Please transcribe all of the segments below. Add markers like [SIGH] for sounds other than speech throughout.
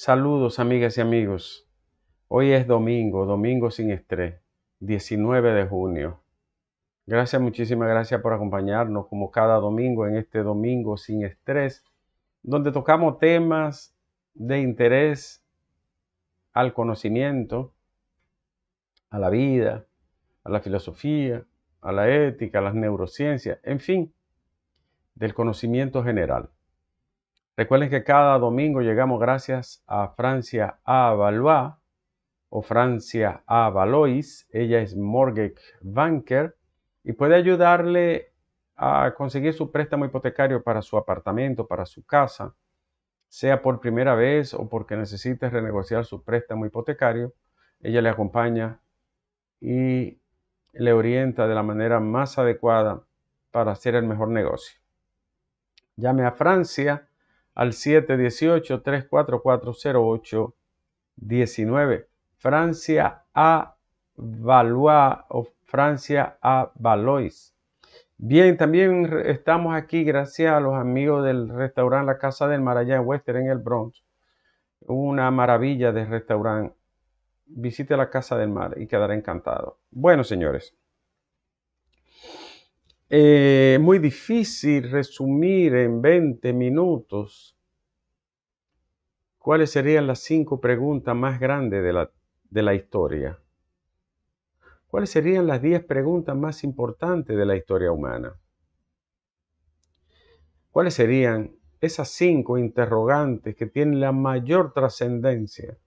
Saludos amigas y amigos. Hoy es domingo, domingo sin estrés, 19 de junio. Gracias, muchísimas gracias por acompañarnos como cada domingo en este domingo sin estrés, donde tocamos temas de interés al conocimiento, a la vida, a la filosofía, a la ética, a las neurociencias, en fin, del conocimiento general. Recuerden que cada domingo llegamos gracias a Francia A. o Francia A. Ella es mortgage banker y puede ayudarle a conseguir su préstamo hipotecario para su apartamento, para su casa, sea por primera vez o porque necesite renegociar su préstamo hipotecario. Ella le acompaña y le orienta de la manera más adecuada para hacer el mejor negocio. Llame a Francia al 718-34408-19. Francia A. Valois Francia A. Valois. Bien, también estamos aquí gracias a los amigos del restaurante La Casa del Mar allá en Western, en el Bronx. Una maravilla de restaurante. Visite la Casa del Mar y quedará encantado. Bueno, señores. Eh, muy difícil resumir en 20 minutos cuáles serían las cinco preguntas más grandes de la, historia. ¿Cuáles serían las 10 preguntas más importantes de la historia humana? ¿Cuáles serían esas cinco interrogantes que tienen la mayor trascendencia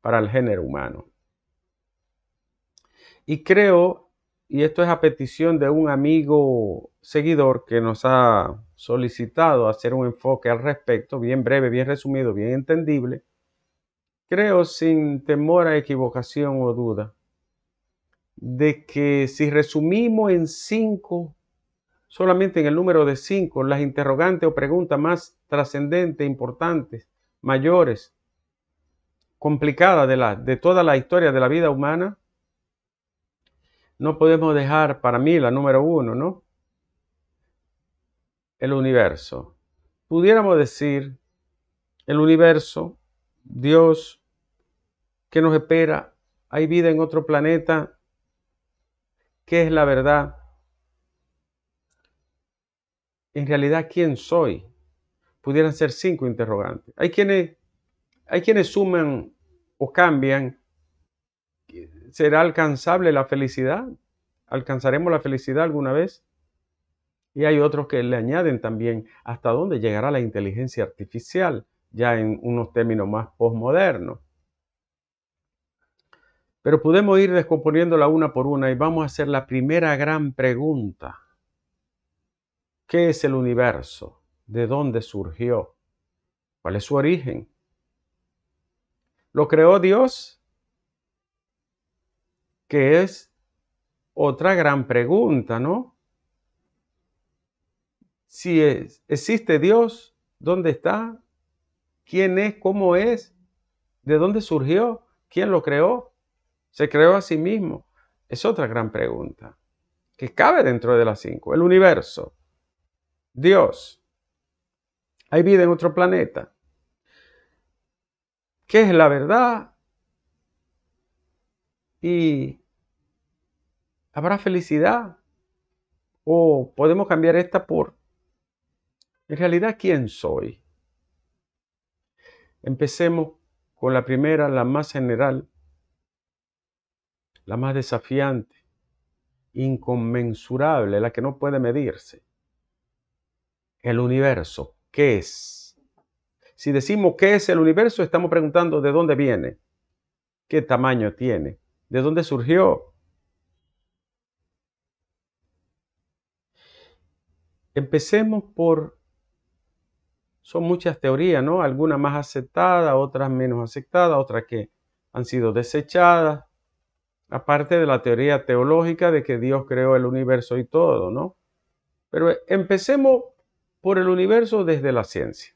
para el género humano? Y creo y esto es a petición de un amigo seguidor que nos ha solicitado hacer un enfoque al respecto, bien breve, bien resumido, bien entendible, creo sin temor a equivocación o duda, de que si resumimos en cinco, solamente en el número de cinco, las interrogantes o preguntas más trascendentes, importantes, mayores, complicadas de, la, de toda la historia de la vida humana, no podemos dejar para mí la número uno, ¿no? El universo. Pudiéramos decir, el universo, Dios, ¿qué nos espera? ¿Hay vida en otro planeta? ¿Qué es la verdad? En realidad, ¿quién soy? Pudieran ser cinco interrogantes. Hay quienes, hay quienes suman o cambian ¿Será alcanzable la felicidad? ¿Alcanzaremos la felicidad alguna vez? Y hay otros que le añaden también hasta dónde llegará la inteligencia artificial, ya en unos términos más posmodernos. Pero podemos ir descomponiéndola una por una y vamos a hacer la primera gran pregunta. ¿Qué es el universo? ¿De dónde surgió? ¿Cuál es su origen? ¿Lo creó Dios? que es otra gran pregunta, ¿no? Si es, existe Dios, ¿dónde está? ¿Quién es? ¿Cómo es? ¿De dónde surgió? ¿Quién lo creó? ¿Se creó a sí mismo? Es otra gran pregunta que cabe dentro de las cinco. El universo, Dios, hay vida en otro planeta. ¿Qué es la verdad? ¿Y habrá felicidad. O podemos cambiar esta por, en realidad, ¿quién soy? Empecemos con la primera, la más general, la más desafiante, inconmensurable, la que no puede medirse. El universo, ¿qué es? Si decimos qué es el universo, estamos preguntando de dónde viene, qué tamaño tiene, de dónde surgió, Empecemos por, son muchas teorías, ¿no? Algunas más aceptadas, otras menos aceptadas, otras que han sido desechadas, aparte de la teoría teológica de que Dios creó el universo y todo, ¿no? Pero empecemos por el universo desde la ciencia.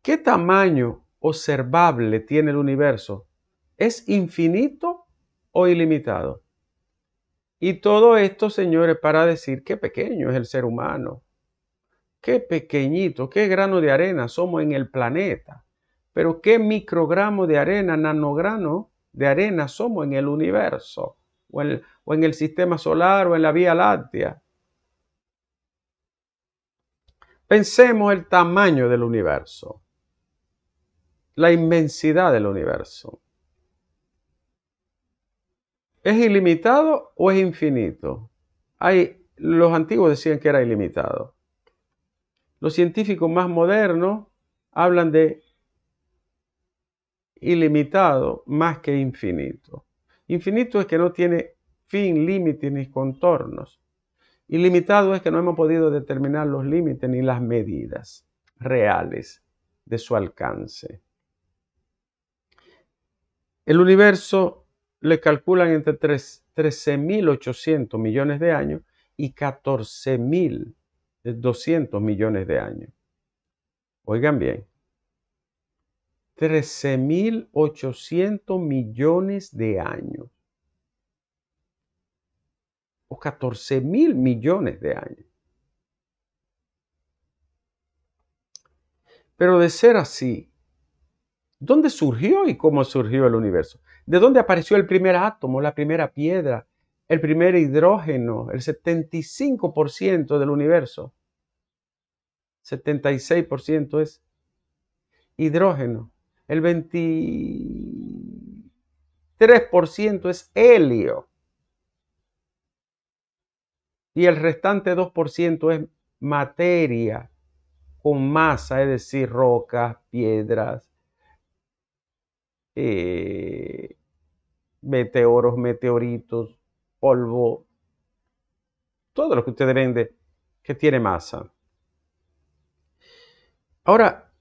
¿Qué tamaño observable tiene el universo? ¿Es infinito o ilimitado? Y todo esto, señores, para decir qué pequeño es el ser humano, qué pequeñito, qué grano de arena somos en el planeta, pero qué microgramo de arena, nanograno de arena somos en el universo, o en, el sistema solar, o en la Vía Láctea. Pensemos el tamaño del universo, la inmensidad del universo. ¿Es ilimitado o es infinito? Hay, los antiguos decían que era ilimitado. Los científicos más modernos hablan de ilimitado más que infinito. Infinito es que no tiene fin, límite ni contornos. Ilimitado es que no hemos podido determinar los límites ni las medidas reales de su alcance. El universo le calculan entre 13.800 millones de años y 14.200 millones de años. Oigan bien, 13.800 millones de años o 14.000 millones de años. Pero de ser así, ¿dónde surgió y cómo surgió el universo? ¿De dónde apareció el primer átomo, la primera piedra, el primer hidrógeno, el 75% del universo? 76% es hidrógeno, el 23% es helio y el restante 2% es materia con masa, es decir, rocas, piedras, eh, meteoros, meteoritos, polvo, todo lo que usted vende que tiene masa. Ahora,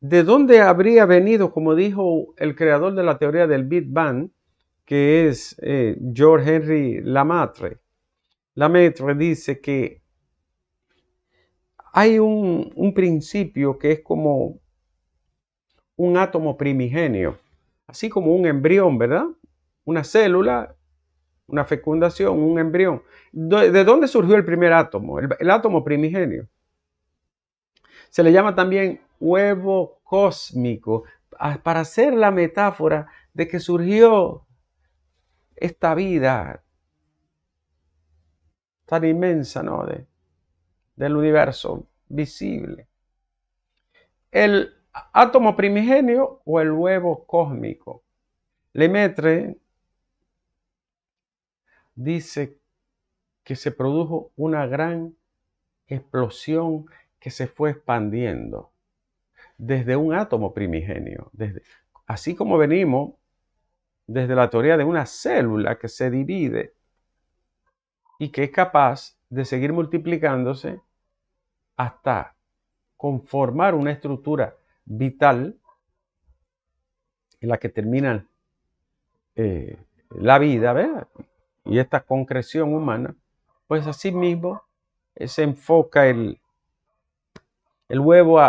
¿de dónde habría venido, como dijo el creador de la teoría del Big Bang, que es eh, George Henry Lamatre? Lamatre dice que hay un, un principio que es como un átomo primigenio así como un embrión, ¿verdad? Una célula, una fecundación, un embrión. ¿De dónde surgió el primer átomo? El, átomo primigenio. Se le llama también huevo cósmico, para hacer la metáfora de que surgió esta vida tan inmensa, ¿no? del universo visible. El átomo primigenio o el huevo cósmico. Lemaitre dice que se produjo una gran explosión que se fue expandiendo desde un átomo primigenio, desde, así como venimos desde la teoría de una célula que se divide y que es capaz de seguir multiplicándose hasta conformar una estructura vital en la que termina eh, la vida, Y esta concreción humana, pues así mismo eh, se enfoca el, el huevo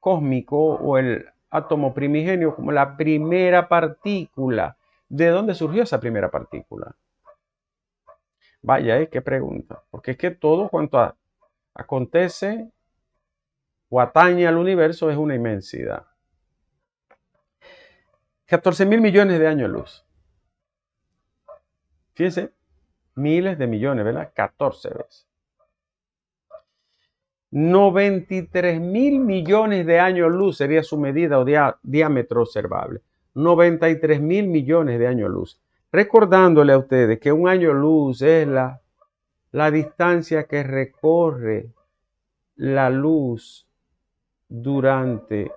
cósmico o el átomo primigenio como la primera partícula. ¿De dónde surgió esa primera partícula? Vaya, ¿eh? qué pregunta. Porque es que todo cuanto acontece o atañe al universo es una inmensidad. 14 mil millones de años luz. Fíjense, miles de millones, ¿verdad? 14 veces. 93 mil millones de años luz sería su medida o diámetro observable. 93 mil millones de años luz. Recordándole a ustedes que un año luz es la, la distancia que recorre la luz durante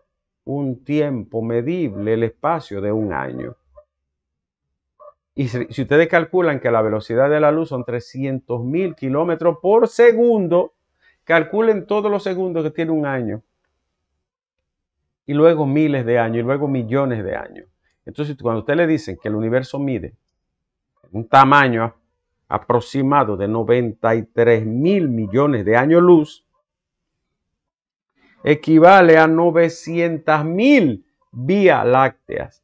un tiempo medible, el espacio de un año. Y si ustedes calculan que la velocidad de la luz son 300.000 kilómetros por segundo, calculen todos los segundos que tiene un año. Y luego miles de años, y luego millones de años. Entonces, cuando ustedes le dicen que el universo mide un tamaño aproximado de 93 mil millones de años luz, equivale a 900.000 vías lácteas,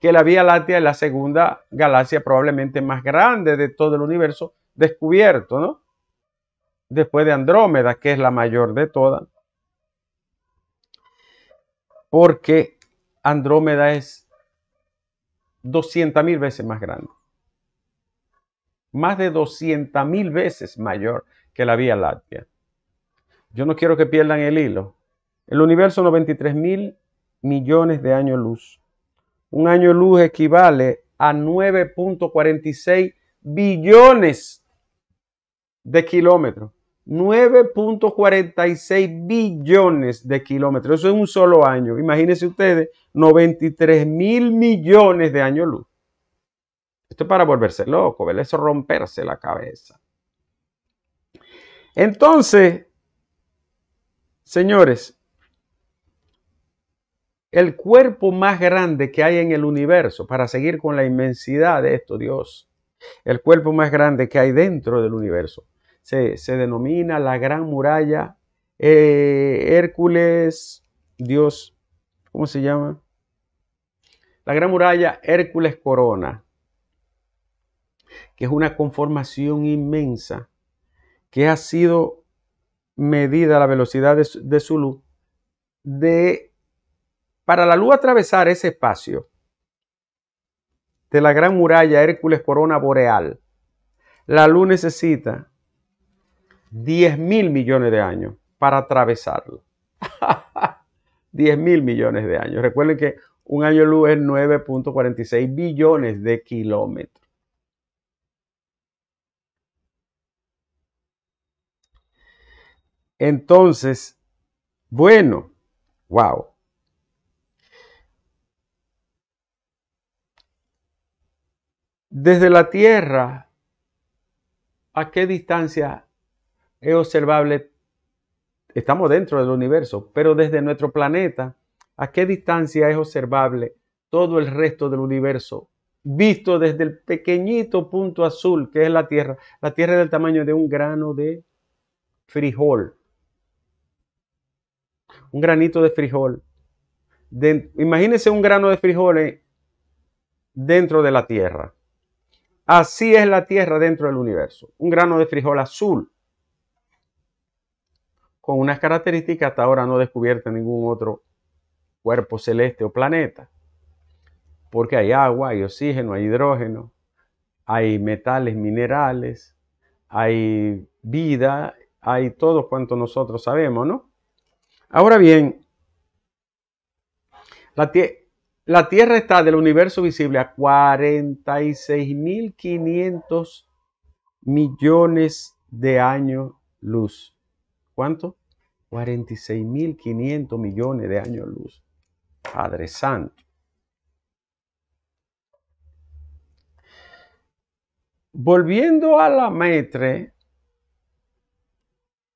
que la Vía Láctea es la segunda galaxia probablemente más grande de todo el universo descubierto, ¿no? Después de Andrómeda, que es la mayor de todas, porque Andrómeda es 200.000 veces más grande, más de 200.000 veces mayor que la Vía Láctea. Yo no quiero que pierdan el hilo. El universo 93 mil millones de años luz. Un año luz equivale a 9.46 billones de kilómetros. 9.46 billones de kilómetros. Eso es un solo año. Imagínense ustedes, 93 mil millones de años luz. Esto es para volverse loco, ¿verdad? Eso romperse la cabeza. Entonces, Señores, el cuerpo más grande que hay en el universo, para seguir con la inmensidad de esto, Dios, el cuerpo más grande que hay dentro del universo, se, se denomina la gran muralla eh, Hércules, Dios, ¿cómo se llama? La gran muralla Hércules Corona, que es una conformación inmensa que ha sido medida la velocidad de, su luz, de, para la luz atravesar ese espacio de la gran muralla Hércules Corona Boreal, la luz necesita 10 mil millones de años para atravesarlo. 10 [LAUGHS] mil millones de años. Recuerden que un año luz es 9.46 billones de kilómetros. Entonces, bueno, wow. Desde la Tierra, ¿a qué distancia es observable? Estamos dentro del universo, pero desde nuestro planeta, ¿a qué distancia es observable todo el resto del universo visto desde el pequeñito punto azul que es la Tierra. La Tierra es del tamaño de un grano de frijol un granito de frijol. imagínense un grano de frijoles dentro de la Tierra. Así es la Tierra dentro del universo. Un grano de frijol azul con unas características hasta ahora no descubiertas en ningún otro cuerpo celeste o planeta. Porque hay agua, hay oxígeno, hay hidrógeno, hay metales, minerales, hay vida, hay todo cuanto nosotros sabemos, ¿no? Ahora bien, la, Tierra está del universo visible a 46.500 millones de años luz. ¿Cuánto? 46.500 millones de años luz. Padre Santo. Volviendo a la metre,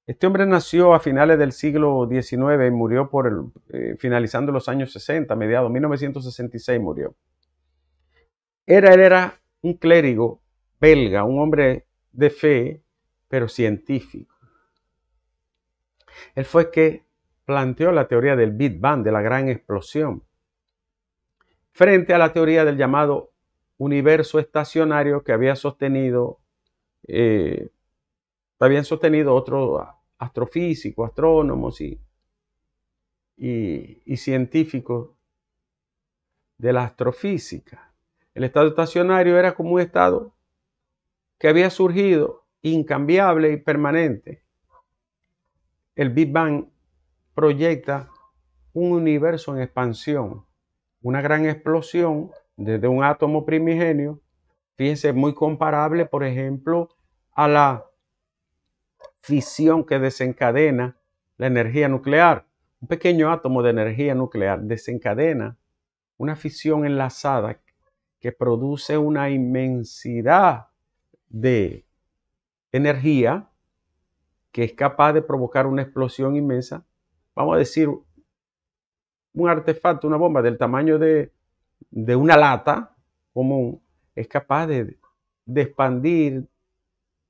este hombre nació a finales del siglo XIX y murió por el, eh, finalizando los años 60, mediados 1966 murió. Era, él era un clérigo belga, un hombre de fe, pero científico. Él fue el que planteó la teoría del Big Bang, de la gran explosión, frente a la teoría del llamado universo estacionario que había sostenido, eh, habían sostenido otros astrofísicos, astrónomos y, y, científicos de la astrofísica. El estado estacionario era como un estado que había surgido incambiable y permanente. El Big Bang proyecta un universo en expansión, una gran explosión desde un átomo primigenio, fíjense, muy comparable, por ejemplo, a la fisión que desencadena la energía nuclear. Un pequeño átomo de energía nuclear desencadena una fisión enlazada que produce una inmensidad de energía que es capaz de provocar una explosión inmensa. Vamos a decir, un artefacto, una bomba del tamaño de, una lata común, es capaz de, de expandir,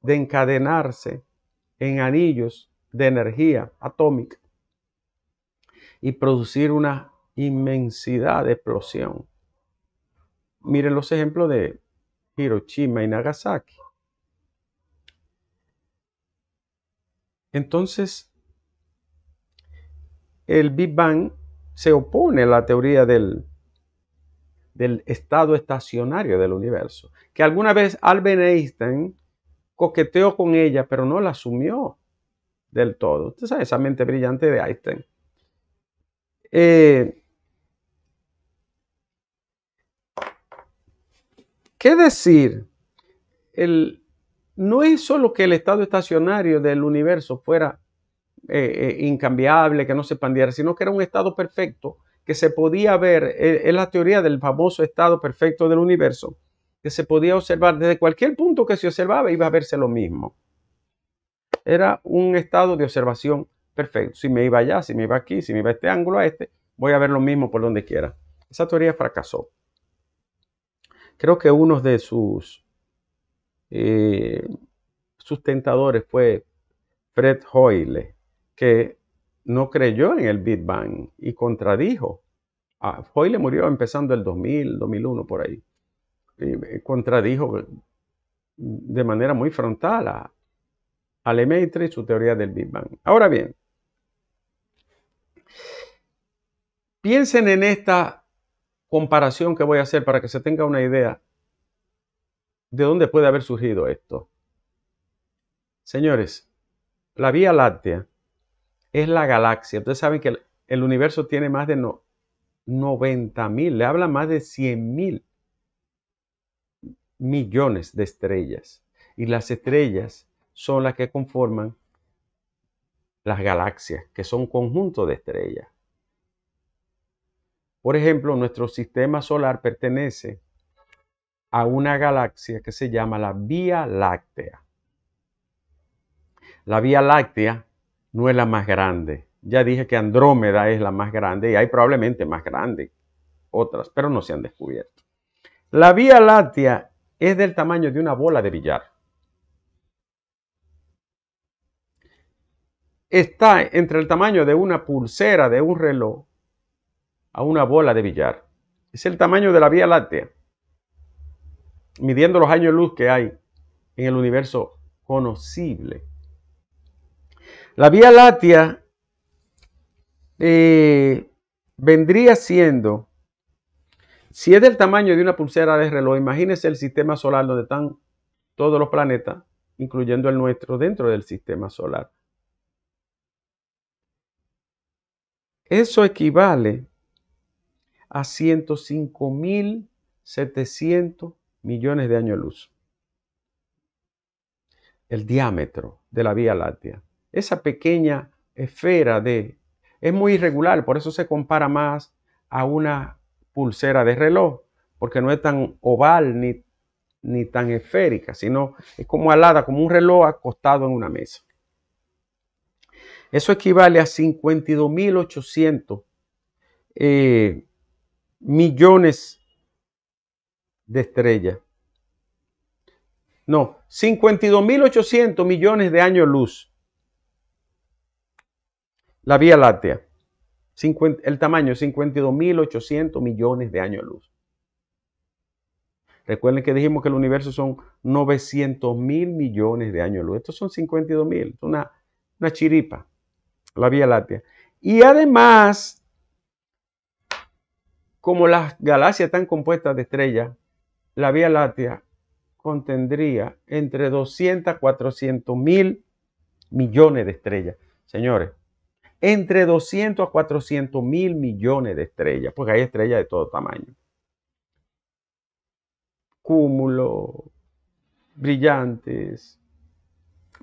de encadenarse en anillos de energía atómica y producir una inmensidad de explosión. Miren los ejemplos de Hiroshima y Nagasaki. Entonces, el Big Bang se opone a la teoría del, del estado estacionario del universo, que alguna vez Albert Einstein coqueteó con ella, pero no la asumió del todo. Usted sabe, esa mente brillante de Einstein. Eh, ¿Qué decir? El, no es solo que el estado estacionario del universo fuera eh, eh, incambiable, que no se expandiera, sino que era un estado perfecto que se podía ver, es la teoría del famoso estado perfecto del universo, que se podía observar desde cualquier punto que se observaba iba a verse lo mismo. Era un estado de observación perfecto. Si me iba allá, si me iba aquí, si me iba a este ángulo, a este, voy a ver lo mismo por donde quiera. Esa teoría fracasó. Creo que uno de sus eh, sustentadores fue Fred Hoyle, que no creyó en el Big Bang y contradijo. a ah, Hoyle murió empezando el 2000, 2001 por ahí contradijo de manera muy frontal a, a Lemaitre y su teoría del Big Bang. Ahora bien, piensen en esta comparación que voy a hacer para que se tenga una idea de dónde puede haber surgido esto. Señores, la Vía Láctea es la galaxia. Ustedes saben que el, universo tiene más de 90.000, le habla más de 100.000 millones de estrellas. Y las estrellas son las que conforman las galaxias, que son conjuntos de estrellas. Por ejemplo, nuestro sistema solar pertenece a una galaxia que se llama la Vía Láctea. La Vía Láctea no es la más grande. Ya dije que Andrómeda es la más grande y hay probablemente más grandes otras, pero no se han descubierto. La Vía Láctea es del tamaño de una bola de billar. Está entre el tamaño de una pulsera de un reloj a una bola de billar. Es el tamaño de la Vía Láctea, midiendo los años luz que hay en el universo conocible. La Vía Láctea eh, vendría siendo si es del tamaño de una pulsera de reloj, imagínese el sistema solar donde están todos los planetas, incluyendo el nuestro, dentro del sistema solar. Eso equivale a 105.700 millones de años luz. El diámetro de la Vía Láctea. Esa pequeña esfera de... Es muy irregular, por eso se compara más a una pulsera de reloj, porque no es tan oval ni, tan esférica, sino es como alada, como un reloj acostado en una mesa. Eso equivale a 52.800 eh, millones de estrellas. No, 52.800 millones de años luz. La Vía Láctea el tamaño es 52.800 millones de años luz. Recuerden que dijimos que el universo son 900 mil millones de años luz. Estos son 52.000. mil, una, una chiripa, la Vía Láctea. Y además, como las galaxias están compuestas de estrellas, la Vía Láctea contendría entre 200 a 400 mil millones de estrellas. Señores, entre 200 a 400 mil millones de estrellas, porque hay estrellas de todo tamaño. Cúmulo, brillantes,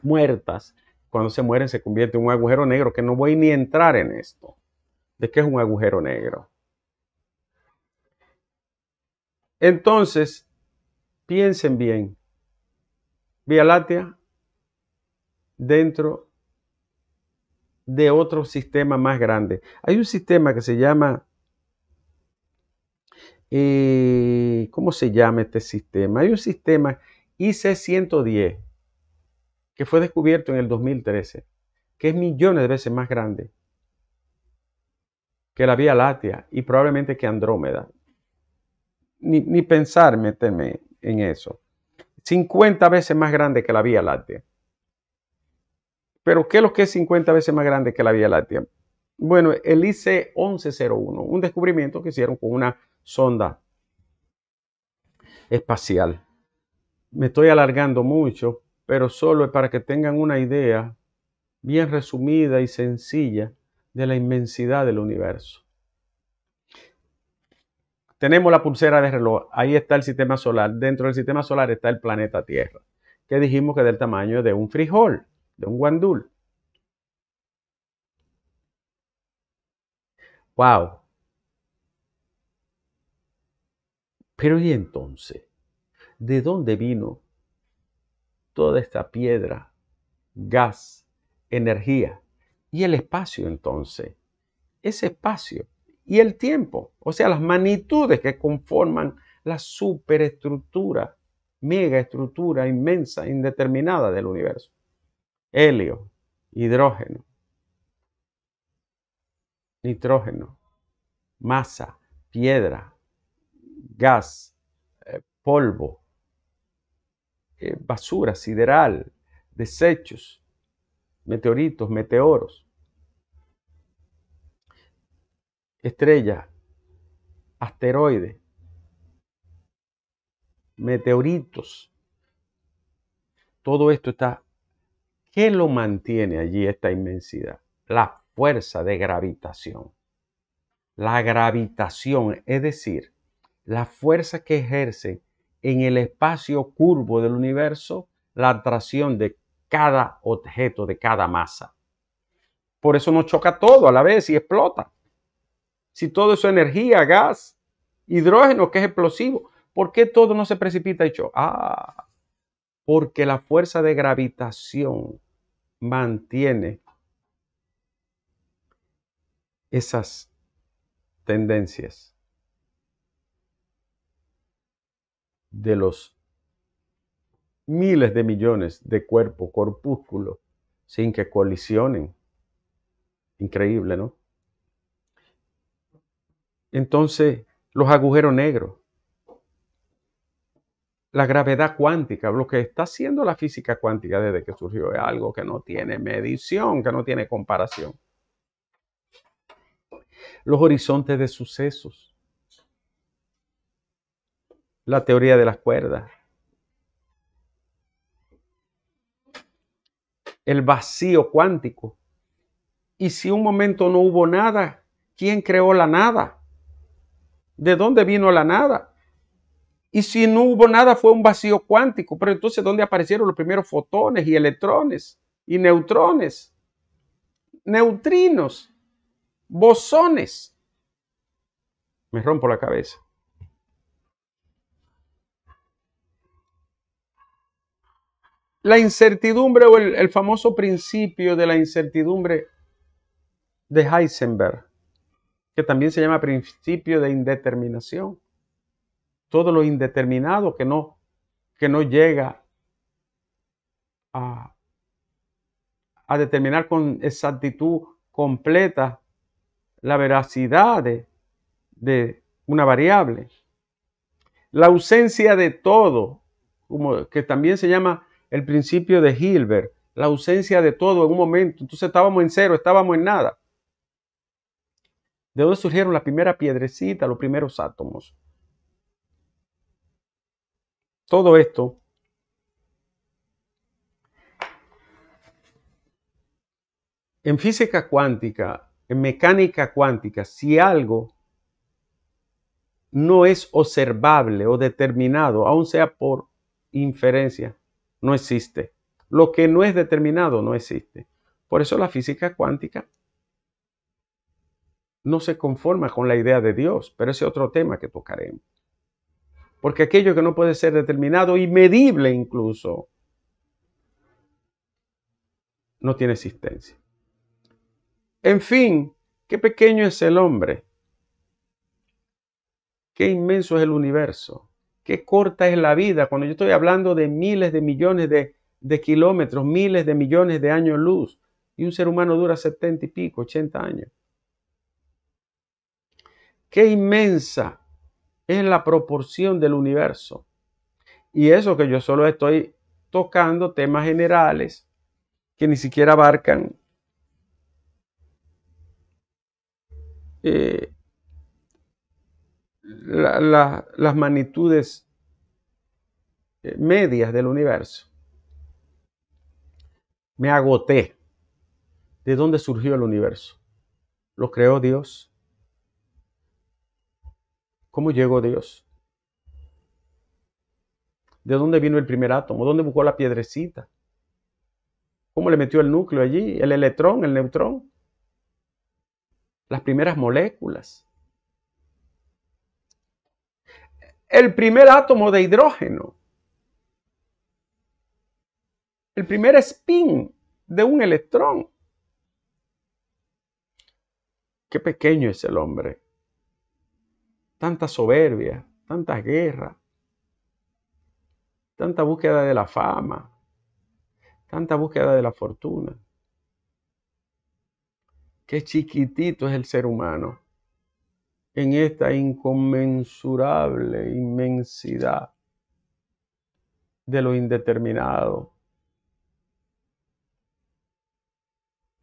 muertas. Cuando se mueren se convierte en un agujero negro, que no voy ni a entrar en esto. ¿De qué es un agujero negro? Entonces, piensen bien. Vía Láctea dentro de otro sistema más grande. Hay un sistema que se llama... Eh, ¿Cómo se llama este sistema? Hay un sistema IC110 que fue descubierto en el 2013, que es millones de veces más grande que la Vía Láctea y probablemente que Andrómeda. Ni, ni pensar meterme en eso. 50 veces más grande que la Vía Láctea. Pero ¿qué es lo que es 50 veces más grande que la Vía Láctea? Bueno, el IC 1101, un descubrimiento que hicieron con una sonda espacial. Me estoy alargando mucho, pero solo es para que tengan una idea bien resumida y sencilla de la inmensidad del universo. Tenemos la pulsera de reloj, ahí está el sistema solar, dentro del sistema solar está el planeta Tierra, que dijimos que del tamaño de un frijol de un guandul. Wow. Pero ¿y entonces? ¿De dónde vino toda esta piedra, gas, energía? ¿Y el espacio entonces? Ese espacio y el tiempo, o sea, las magnitudes que conforman la superestructura, megaestructura inmensa, indeterminada del universo helio, hidrógeno, nitrógeno, masa, piedra, gas, eh, polvo, eh, basura sideral, desechos, meteoritos, meteoros, estrella, asteroide, meteoritos. Todo esto está ¿Qué lo mantiene allí esta inmensidad? La fuerza de gravitación. La gravitación, es decir, la fuerza que ejerce en el espacio curvo del universo la atracción de cada objeto, de cada masa. Por eso nos choca todo a la vez y explota. Si todo eso es energía, gas, hidrógeno, que es explosivo, ¿por qué todo no se precipita y choca? Ah, porque la fuerza de gravitación mantiene esas tendencias de los miles de millones de cuerpos, corpúsculos, sin que colisionen. Increíble, ¿no? Entonces, los agujeros negros la gravedad cuántica, lo que está haciendo la física cuántica desde que surgió es algo que no tiene medición, que no tiene comparación. Los horizontes de sucesos. La teoría de las cuerdas. El vacío cuántico. Y si un momento no hubo nada, ¿quién creó la nada? ¿De dónde vino la nada? Y si no hubo nada, fue un vacío cuántico. Pero entonces, ¿dónde aparecieron los primeros fotones y electrones y neutrones? Neutrinos, bosones. Me rompo la cabeza. La incertidumbre o el, famoso principio de la incertidumbre de Heisenberg, que también se llama principio de indeterminación todo lo indeterminado que no, que no llega a, determinar con exactitud completa la veracidad de, una variable. La ausencia de todo, que también se llama el principio de Hilbert, la ausencia de todo en un momento. Entonces estábamos en cero, estábamos en nada. ¿De dónde surgieron la primera piedrecita, los primeros átomos? Todo esto en física cuántica, en mecánica cuántica, si algo no es observable o determinado, aun sea por inferencia, no existe. Lo que no es determinado no existe. Por eso la física cuántica no se conforma con la idea de Dios, pero ese es otro tema que tocaremos porque aquello que no puede ser determinado y medible incluso, no tiene existencia. En fin, qué pequeño es el hombre, qué inmenso es el universo, qué corta es la vida. Cuando yo estoy hablando de miles de millones de, kilómetros, miles de millones de años luz, y un ser humano dura setenta y pico, ochenta años. Qué inmensa es la proporción del universo. Y eso que yo solo estoy tocando temas generales que ni siquiera abarcan eh, las magnitudes eh, medias del universo. Me agoté. ¿De dónde surgió el universo? Lo creó Dios. ¿Cómo llegó Dios? ¿De dónde vino el primer átomo? ¿Dónde buscó la piedrecita? ¿Cómo le metió el núcleo allí? ¿El electrón? ¿El neutrón? Las primeras moléculas. El primer átomo de hidrógeno. El primer spin de un electrón. Qué pequeño es el hombre tanta soberbia, tantas guerras, tanta búsqueda de la fama, tanta búsqueda de la fortuna. Qué chiquitito es el ser humano en esta inconmensurable inmensidad de lo indeterminado,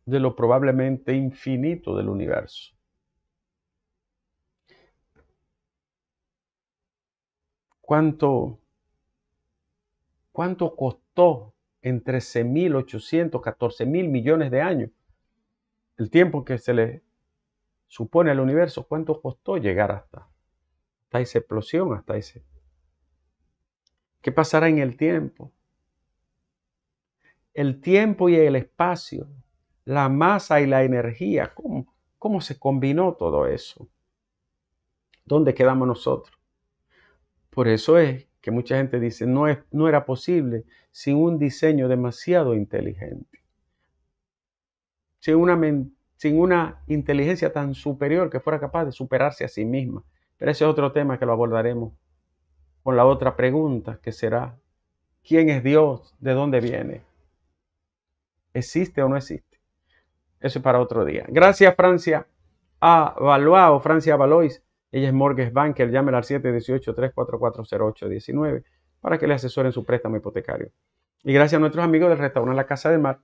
de lo probablemente infinito del universo. cuánto, cuánto costó en 13.800, 14.000 millones de años, el tiempo que se le supone al universo, cuánto costó llegar hasta, esa explosión, hasta ese... ¿Qué pasará en el tiempo? El tiempo y el espacio, la masa y la energía, cómo se combinó todo eso? ¿Dónde quedamos nosotros? Por eso es que mucha gente dice, no, es, no era posible sin un diseño demasiado inteligente. Sin una, sin una inteligencia tan superior que fuera capaz de superarse a sí misma. Pero ese es otro tema que lo abordaremos con la otra pregunta, que será, ¿quién es Dios? ¿De dónde viene? ¿Existe o no existe? Eso es para otro día. Gracias, Francia. A Valois, Francia Valois ella es Morgues Banker, llámela al 718-344-0819 para que le asesoren su préstamo hipotecario. Y gracias a nuestros amigos del restaurante La Casa del Mar,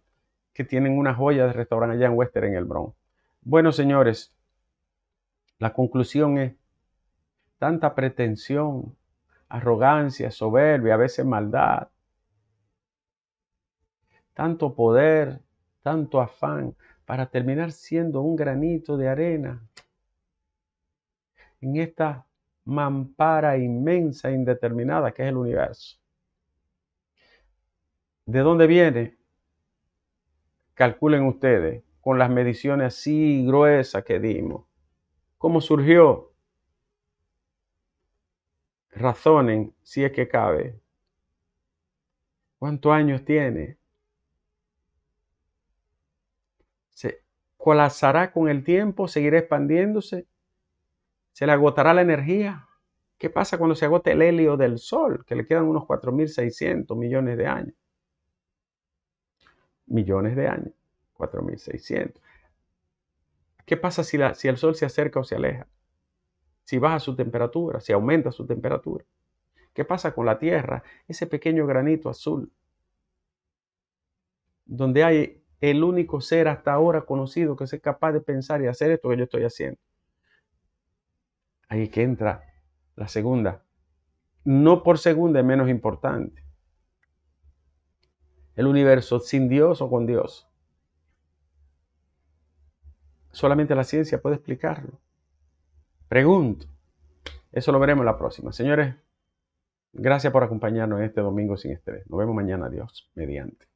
que tienen una joya de restaurante allá en Wester, en el Bronx. Bueno, señores, la conclusión es tanta pretensión, arrogancia, soberbia, a veces maldad, tanto poder, tanto afán para terminar siendo un granito de arena en esta mampara inmensa, indeterminada que es el universo. ¿De dónde viene? Calculen ustedes con las mediciones así gruesas que dimos. ¿Cómo surgió? Razonen si es que cabe. ¿Cuántos años tiene? ¿Se colapsará con el tiempo? ¿Seguirá expandiéndose? se le agotará la energía. ¿Qué pasa cuando se agote el helio del Sol, que le quedan unos 4.600 millones de años? Millones de años, 4.600. ¿Qué pasa si, la, si el Sol se acerca o se aleja? Si baja su temperatura, si aumenta su temperatura. ¿Qué pasa con la Tierra? Ese pequeño granito azul, donde hay el único ser hasta ahora conocido que es capaz de pensar y hacer esto que yo estoy haciendo. Ahí es que entra la segunda. No por segunda es menos importante. El universo sin Dios o con Dios. Solamente la ciencia puede explicarlo. Pregunto. Eso lo veremos la próxima. Señores, gracias por acompañarnos en este domingo sin estrés. Nos vemos mañana, Dios, mediante.